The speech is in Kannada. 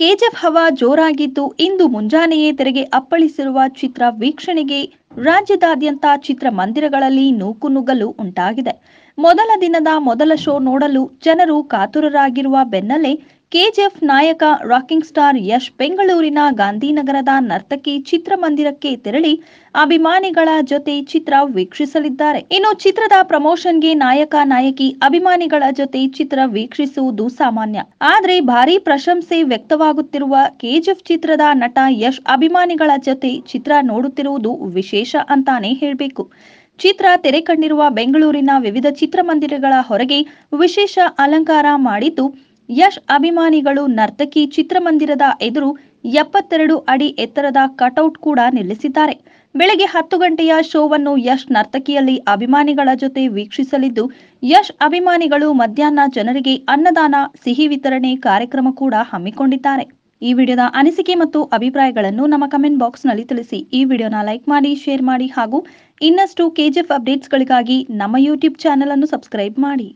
ಕೆಜೆಫ್ ಹವಾ ಜೋರಾಗಿದ್ದು ಇಂದು ಮುಂಜಾನೆಯೇ ತೆರೆಗೆ ಅಪ್ಪಳಿಸಿರುವ ಚಿತ್ರ ವೀಕ್ಷಣೆಗೆ ರಾಜ್ಯದಾದ್ಯಂತ ಚಿತ್ರಮಂದಿರಗಳಲ್ಲಿ ನೂಕುನುಗ್ಗಲು ಉಂಟಾಗಿದೆ ಮೊದಲ ದಿನದ ಮೊದಲ ಶೋ ನೋಡಲು ಜನರು ಕಾತುರರಾಗಿರುವ ಬೆನ್ನಲ್ಲೇ ಕೆಜಿಎಫ್ ನಾಯಕ ರಾಕಿಂಗ್ ಸ್ಟಾರ್ ಯಶ್ ಬೆಂಗಳೂರಿನ ಗಾಂಧಿನಗರದ ನರ್ತಕಿ ಚಿತ್ರಮಂದಿರಕ್ಕೆ ತೆರಳಿ ಅಭಿಮಾನಿಗಳ ಜೊತೆ ಚಿತ್ರ ವೀಕ್ಷಿಸಲಿದ್ದಾರೆ ಇನ್ನು ಚಿತ್ರದ ಪ್ರಮೋಷನ್ಗೆ ನಾಯಕ ನಾಯಕಿ ಅಭಿಮಾನಿಗಳ ಜೊತೆ ಚಿತ್ರ ವೀಕ್ಷಿಸುವುದು ಸಾಮಾನ್ಯ ಆದರೆ ಭಾರಿ ಪ್ರಶಂಸೆ ವ್ಯಕ್ತವಾಗುತ್ತಿರುವ ಕೆಜಿಎಫ್ ಚಿತ್ರದ ನಟ ಯಶ್ ಅಭಿಮಾನಿಗಳ ಜೊತೆ ಚಿತ್ರ ನೋಡುತ್ತಿರುವುದು ವಿಶೇಷ ಅಂತಾನೆ ಹೇಳಬೇಕು ಚಿತ್ರ ತೆರೆ ಕಂಡಿರುವ ಬೆಂಗಳೂರಿನ ವಿವಿಧ ಚಿತ್ರಮಂದಿರಗಳ ಹೊರಗೆ ವಿಶೇಷ ಅಲಂಕಾರ ಮಾಡಿದ್ದು ಯಶ್ ಅಭಿಮಾನಿಗಳು ನರ್ತಕಿ ಚಿತ್ರಮಂದಿರದ ಎದುರು ಎಪ್ಪತ್ತೆರಡು ಅಡಿ ಎತ್ತರದ ಕಟೌಟ್ ಕೂಡ ನಿಲ್ಲಿಸಿದ್ದಾರೆ ಬೆಳಗ್ಗೆ ಹತ್ತು ಗಂಟೆಯ ಶೋವನ್ನು ಯಶ್ ನರ್ತಕಿಯಲ್ಲಿ ಅಭಿಮಾನಿಗಳ ಜೊತೆ ವೀಕ್ಷಿಸಲಿದ್ದು ಯಶ್ ಅಭಿಮಾನಿಗಳು ಮಧ್ಯಾಹ್ನ ಜನರಿಗೆ ಅನ್ನದಾನ ಸಿಹಿ ವಿತರಣೆ ಕಾರ್ಯಕ್ರಮ ಕೂಡ ಹಮ್ಮಿಕೊಂಡಿದ್ದಾರೆ ಈ ವಿಡಿಯೋದ ಅನಿಸಿಕೆ ಮತ್ತು ಅಭಿಪ್ರಾಯಗಳನ್ನು ನಮ್ಮ ಕಮೆಂಟ್ ಬಾಕ್ಸ್ನಲ್ಲಿ ತಿಳಿಸಿ ಈ ವಿಡಿಯೋನ ಲೈಕ್ ಮಾಡಿ ಶೇರ್ ಮಾಡಿ ಹಾಗೂ ಇನ್ನಷ್ಟು ಕೆಜಿಎಫ್ ಅಪ್ಡೇಟ್ಸ್ಗಳಿಗಾಗಿ ನಮ್ಮ ಯೂಟ್ಯೂಬ್ ಚಾನೆಲ್ ಅನ್ನು ಸಬ್ಸ್ಕ್ರೈಬ್ ಮಾಡಿ